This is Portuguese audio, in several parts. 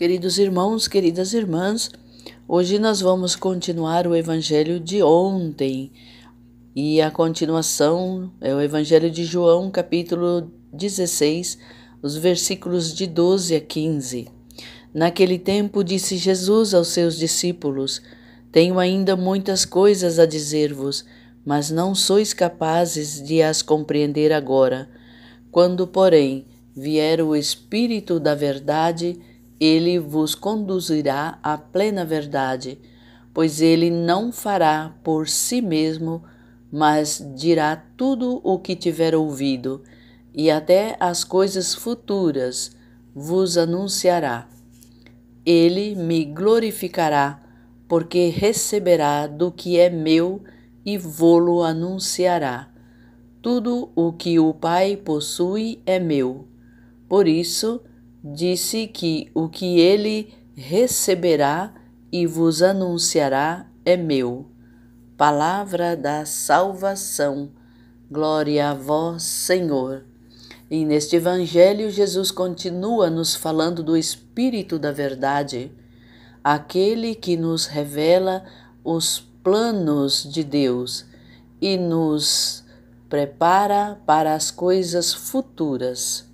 Queridos irmãos, queridas irmãs, hoje nós vamos continuar o evangelho de ontem. E a continuação é o evangelho de João, capítulo 16, os versículos de 12 a 15. Naquele tempo disse Jesus aos seus discípulos: Tenho ainda muitas coisas a dizer-vos, mas não sois capazes de as compreender agora. Quando, porém, vier o Espírito da Verdade, ele vos conduzirá à plena verdade, pois ele não fará por si mesmo, mas dirá tudo o que tiver ouvido, e até as coisas futuras vos anunciará. Ele me glorificará, porque receberá do que é meu e vô-lo anunciará. Tudo o que o Pai possui é meu. Por isso, disse que o que ele receberá e vos anunciará é meu. Palavra da salvação. Glória a vós, Senhor. E neste Evangelho, Jesus continua nos falando do Espírito da Verdade, aquele que nos revela os planos de Deus e nos prepara para as coisas futuras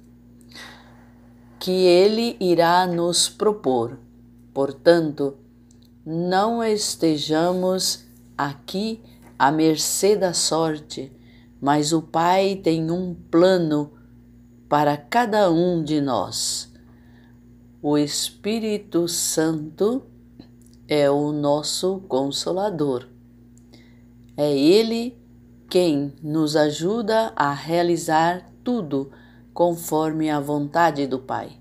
que Ele irá nos propor. Portanto, não estejamos aqui à mercê da sorte, mas o Pai tem um plano para cada um de nós. O Espírito Santo é o nosso consolador. É Ele quem nos ajuda a realizar tudo conforme a vontade do Pai.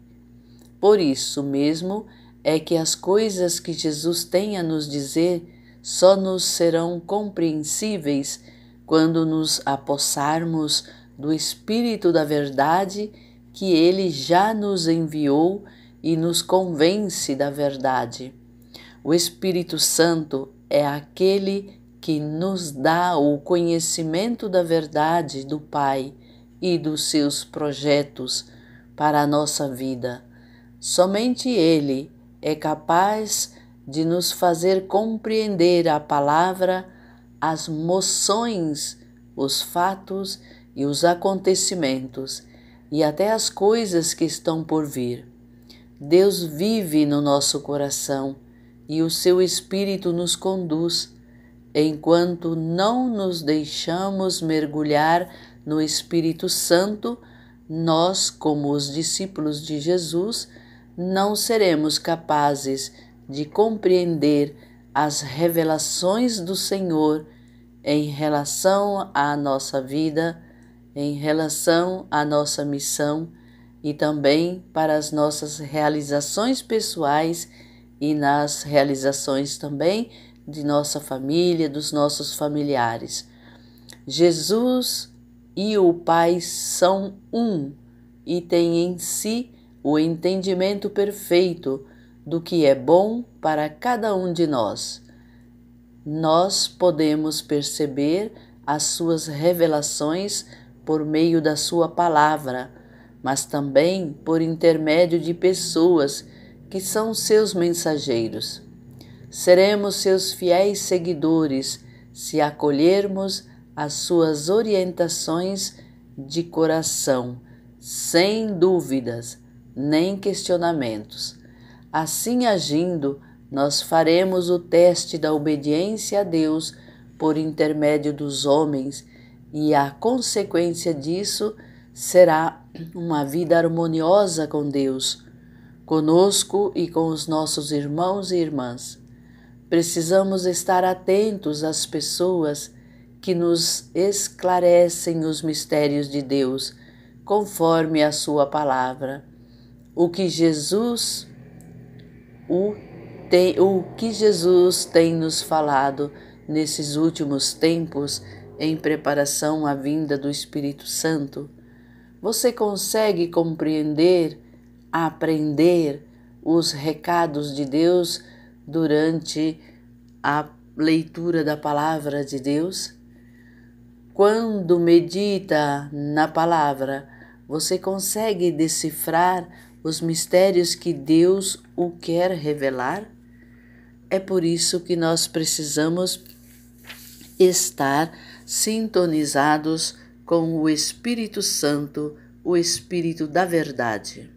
Por isso mesmo é que as coisas que Jesus tem a nos dizer só nos serão compreensíveis quando nos apossarmos do Espírito da Verdade que Ele já nos enviou e nos convence da verdade. O Espírito Santo é aquele que nos dá o conhecimento da verdade do Pai e dos seus projetos para a nossa vida. Somente Ele é capaz de nos fazer compreender a palavra, as moções, os fatos e os acontecimentos e até as coisas que estão por vir. Deus vive no nosso coração e o seu Espírito nos conduz, enquanto não nos deixamos mergulhar no Espírito Santo, nós, como os discípulos de Jesus, não seremos capazes de compreender as revelações do Senhor em relação à nossa vida, em relação à nossa missão e também para as nossas realizações pessoais e nas realizações também de nossa família, dos nossos familiares. Jesus e o Pai são um e têm em si o entendimento perfeito do que é bom para cada um de nós. Nós podemos perceber as suas revelações por meio da sua palavra, mas também por intermédio de pessoas que são seus mensageiros. Seremos seus fiéis seguidores se acolhermos as suas orientações de coração, sem dúvidas nem questionamentos. Assim agindo, nós faremos o teste da obediência a Deus por intermédio dos homens, e a consequência disso será uma vida harmoniosa com Deus, conosco e com os nossos irmãos e irmãs. Precisamos estar atentos às pessoas que nos esclarecem os mistérios de Deus, conforme a Sua palavra. O que Jesus o, tem, o que Jesus tem nos falado nesses últimos tempos em preparação à vinda do Espírito Santo. Você consegue compreender, aprender os recados de Deus durante a leitura da palavra de Deus? Quando medita na palavra, você consegue decifrar os mistérios que Deus o quer revelar? É por isso que nós precisamos estar sintonizados com o Espírito Santo, o Espírito da Verdade.